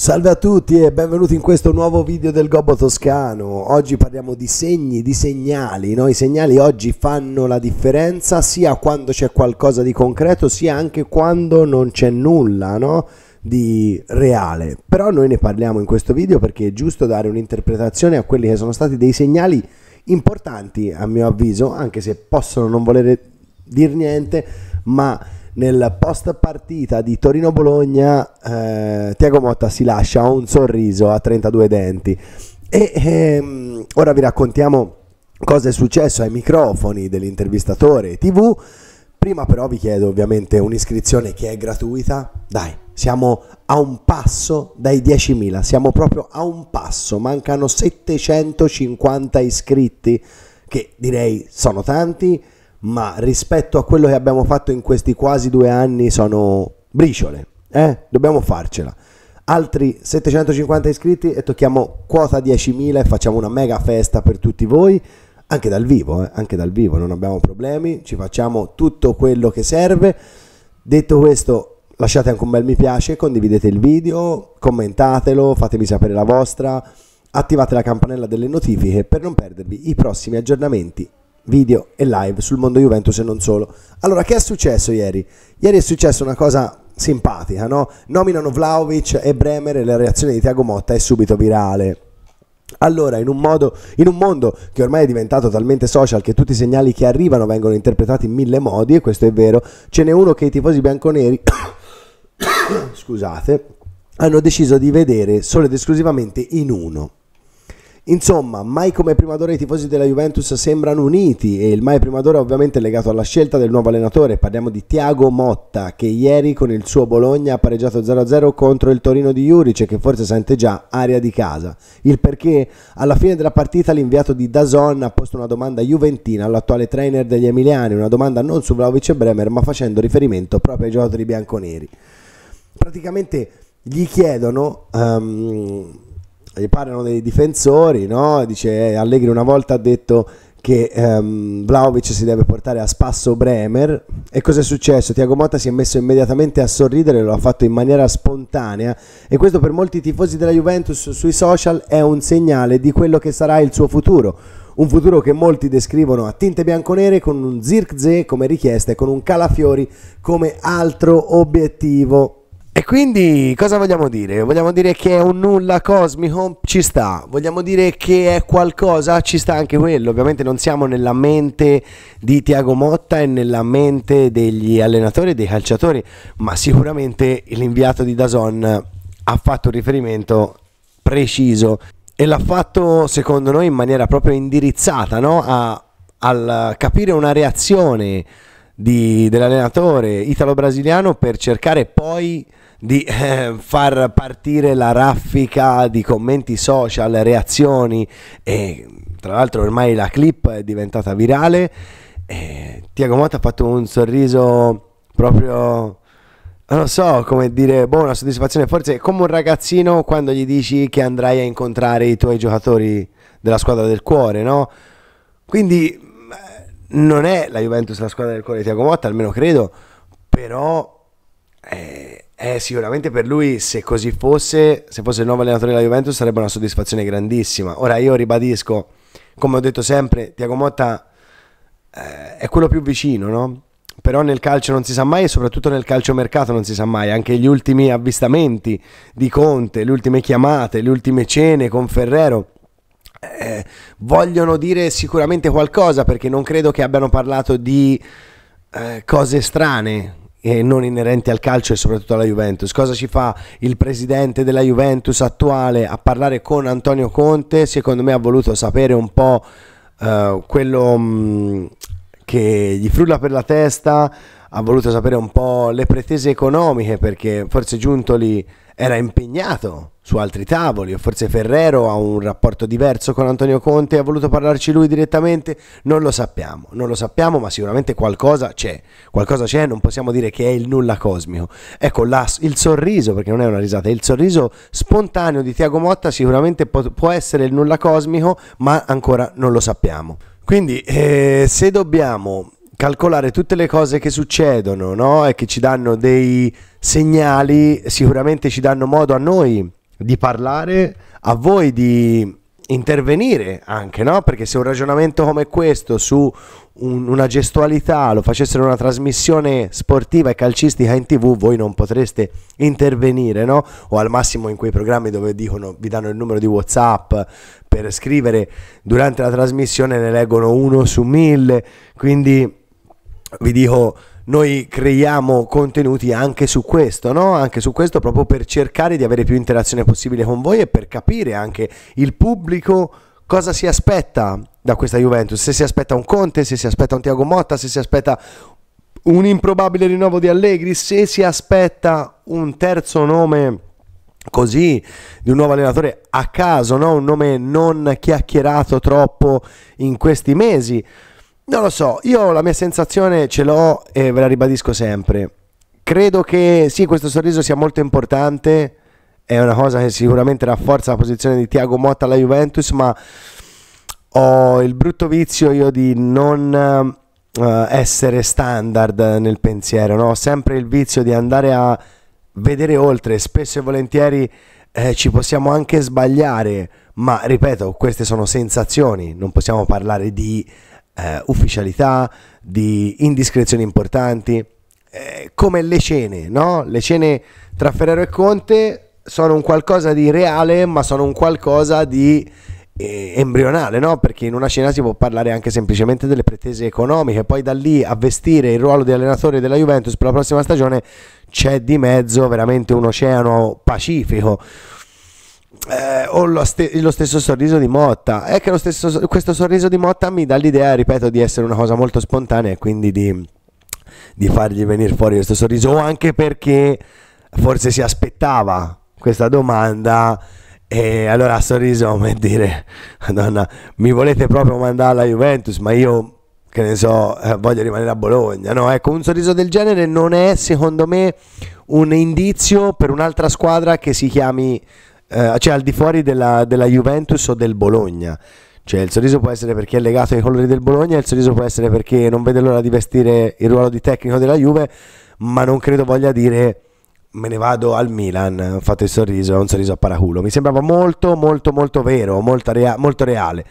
Salve a tutti e benvenuti in questo nuovo video del Gobbo Toscano. Oggi parliamo di segni, di segnali. No? I segnali oggi fanno la differenza sia quando c'è qualcosa di concreto sia anche quando non c'è nulla no? di reale. Però noi ne parliamo in questo video perché è giusto dare un'interpretazione a quelli che sono stati dei segnali importanti a mio avviso, anche se possono non volere dir niente, ma nel post partita di Torino-Bologna eh, Tiago Motta si lascia un sorriso a 32 denti e ehm, ora vi raccontiamo cosa è successo ai microfoni dell'intervistatore tv prima però vi chiedo ovviamente un'iscrizione che è gratuita dai siamo a un passo dai 10.000 siamo proprio a un passo mancano 750 iscritti che direi sono tanti ma rispetto a quello che abbiamo fatto in questi quasi due anni sono briciole, eh? dobbiamo farcela. Altri 750 iscritti e tocchiamo quota 10.000 e facciamo una mega festa per tutti voi, anche dal vivo, eh? anche dal vivo, non abbiamo problemi, ci facciamo tutto quello che serve. Detto questo, lasciate anche un bel mi piace, condividete il video, commentatelo, fatemi sapere la vostra, attivate la campanella delle notifiche per non perdervi i prossimi aggiornamenti video e live sul mondo Juventus e non solo. Allora, che è successo ieri? Ieri è successa una cosa simpatica, no? Nominano Vlaovic e Bremer e la reazione di Tiago Motta è subito virale. Allora, in un, modo, in un, mondo che ormai è diventato talmente social che tutti i segnali che arrivano vengono interpretati in mille modi, e questo è vero, ce n'è uno che i tifosi bianconeri, scusate, hanno deciso di vedere solo ed esclusivamente in uno. Insomma, mai come prima d'ora i tifosi della Juventus sembrano uniti e il mai prima d'ora ovviamente legato alla scelta del nuovo allenatore. Parliamo di Tiago Motta che ieri con il suo Bologna ha pareggiato 0-0 contro il Torino di Juric che forse sente già aria di casa. Il perché alla fine della partita l'inviato di Dazon ha posto una domanda juventina all'attuale trainer degli Emiliani, una domanda non su Vlaovic e Bremer ma facendo riferimento proprio ai giocatori bianconeri. Praticamente gli chiedono... Um, gli parlano dei difensori, no? Dice, eh, Allegri una volta ha detto che ehm, Vlaovic si deve portare a spasso Bremer e cosa è successo? Tiago Motta si è messo immediatamente a sorridere, lo ha fatto in maniera spontanea e questo per molti tifosi della Juventus sui social è un segnale di quello che sarà il suo futuro un futuro che molti descrivono a tinte bianconere con un zirkzee come richiesta e con un calafiori come altro obiettivo e quindi cosa vogliamo dire? Vogliamo dire che è un nulla cosmico? Ci sta. Vogliamo dire che è qualcosa? Ci sta anche quello. Ovviamente non siamo nella mente di Tiago Motta e nella mente degli allenatori e dei calciatori, ma sicuramente l'inviato di Dazon ha fatto un riferimento preciso e l'ha fatto secondo noi in maniera proprio indirizzata no? A, al capire una reazione di, dell'allenatore italo-brasiliano per cercare poi di eh, far partire la raffica di commenti social, reazioni e tra l'altro ormai la clip è diventata virale e Tiago Motta ha fatto un sorriso proprio non so come dire, boh, una soddisfazione forse come un ragazzino quando gli dici che andrai a incontrare i tuoi giocatori della squadra del cuore, no? Quindi eh, non è la Juventus la squadra del cuore di Tiago Motta, almeno credo, però eh, eh, sicuramente per lui, se così fosse, se fosse il nuovo allenatore della Juventus, sarebbe una soddisfazione grandissima. Ora io ribadisco, come ho detto sempre, Tiago Motta eh, è quello più vicino, no? Però nel calcio non si sa mai e soprattutto nel calciomercato non si sa mai, anche gli ultimi avvistamenti di Conte, le ultime chiamate, le ultime cene con Ferrero. Eh, vogliono dire sicuramente qualcosa perché non credo che abbiano parlato di eh, cose strane e non inerenti al calcio e soprattutto alla Juventus. Cosa ci fa il presidente della Juventus attuale a parlare con Antonio Conte? Secondo me ha voluto sapere un po' eh, quello mh, mm, che gli frulla per la testa, ha voluto sapere un po' le pretese economiche perché forse Giuntoli era impegnato su altri tavoli, o forse Ferrero ha un rapporto diverso con Antonio Conte e ha voluto parlarci lui direttamente, non lo sappiamo, non lo sappiamo, ma sicuramente qualcosa c'è, qualcosa c'è, non possiamo dire che è il nulla cosmico. Ecco, la, il sorriso, perché non è una risata, il sorriso spontaneo di Tiago Motta sicuramente può, può essere il nulla cosmico, ma ancora non lo sappiamo. Quindi eh, se dobbiamo calcolare tutte le cose che succedono no? e che ci danno dei segnali, sicuramente ci danno modo a noi di parlare, a voi di intervenire anche, no? Perché se un ragionamento come questo su un, una gestualità lo facessero una trasmissione sportiva e calcistica in tv, voi non potreste intervenire, no? O al massimo in quei programmi dove dicono, vi danno il numero di WhatsApp per scrivere durante la trasmissione, ne leggono uno su mille, quindi vi dico noi creiamo contenuti anche su questo, no? anche su questo proprio per cercare di avere più interazione possibile con voi e per capire anche il pubblico cosa si aspetta da questa Juventus, se si aspetta un Conte, se si aspetta un Tiago Motta, se si aspetta un improbabile rinnovo di Allegri, se si aspetta un terzo nome così di un nuovo allenatore a caso, no? un nome non chiacchierato troppo in questi mesi. Non lo so, io la mia sensazione ce l'ho e ve la ribadisco sempre. Credo che sì, questo sorriso sia molto importante, è una cosa che sicuramente rafforza la posizione di Tiago Motta alla Juventus, ma ho il brutto vizio io di non uh, essere standard nel pensiero, no? ho sempre il vizio di andare a vedere oltre, spesso e volentieri eh, ci possiamo anche sbagliare, ma ripeto, queste sono sensazioni, non possiamo parlare di eh, ufficialità, di indiscrezioni importanti, eh, come le cene, no? Le cene tra Ferrero e Conte sono un qualcosa di reale, ma sono un qualcosa di eh, embrionale, no? Perché in una cena si può parlare anche semplicemente delle pretese economiche, poi da lì a vestire il ruolo di allenatore della Juventus per la prossima stagione c'è di mezzo veramente un oceano pacifico eh, ho lo, st- lo, stesso sorriso di Motta. È che stesso, questo sorriso di Motta mi dà l'idea, ripeto, di essere una cosa molto spontanea e quindi di, di fargli venire fuori questo sorriso. O anche perché forse si aspettava questa domanda. E allora ha sorriso come dire, Madonna, mi volete proprio mandare alla Juventus, ma io che ne so, eh, voglio rimanere a Bologna. No, ecco, un sorriso del genere non è secondo me un indizio per un'altra squadra che si chiami eh, cioè al di fuori della, della Juventus o del Bologna. Cioè, il sorriso può essere perché è legato ai colori del Bologna, il sorriso può essere perché non vede l'ora di vestire il ruolo di tecnico della Juve, ma non credo voglia dire me ne vado al Milan, fate il sorriso, è un sorriso a paraculo. Mi sembrava molto, molto, molto vero, molto, rea- molto reale.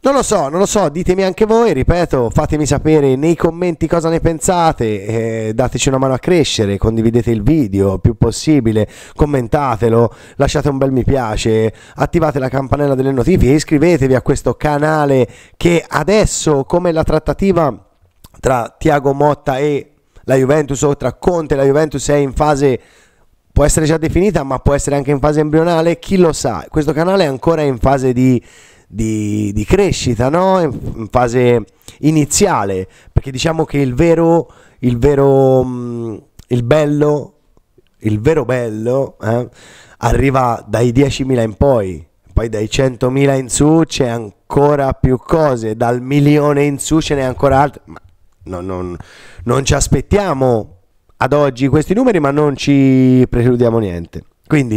Non lo so, non lo so, ditemi anche voi, ripeto, fatemi sapere nei commenti cosa ne pensate, eh, dateci una mano a crescere, condividete il video il più possibile, commentatelo, lasciate un bel mi piace, attivate la campanella delle notifiche, iscrivetevi a questo canale che adesso come la trattativa tra Tiago Motta e la Juventus o tra Conte e la Juventus è in fase può essere già definita, ma può essere anche in fase embrionale, chi lo sa. Questo canale è ancora in fase di di, di crescita, no? in, fase iniziale, perché diciamo che il vero, il vero, mm, il bello, il vero bello eh, arriva dai 10.000 in poi, poi dai 100.000 in su c'è ancora più cose, dal milione in su ce n'è ancora altre, ma non, non, non ci aspettiamo ad oggi questi numeri, ma non ci precludiamo niente. Quindi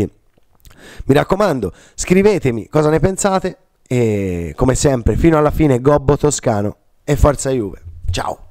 mi raccomando, scrivetemi cosa ne pensate, e come sempre, fino alla fine, Gobbo Toscano e Forza Juve. Ciao!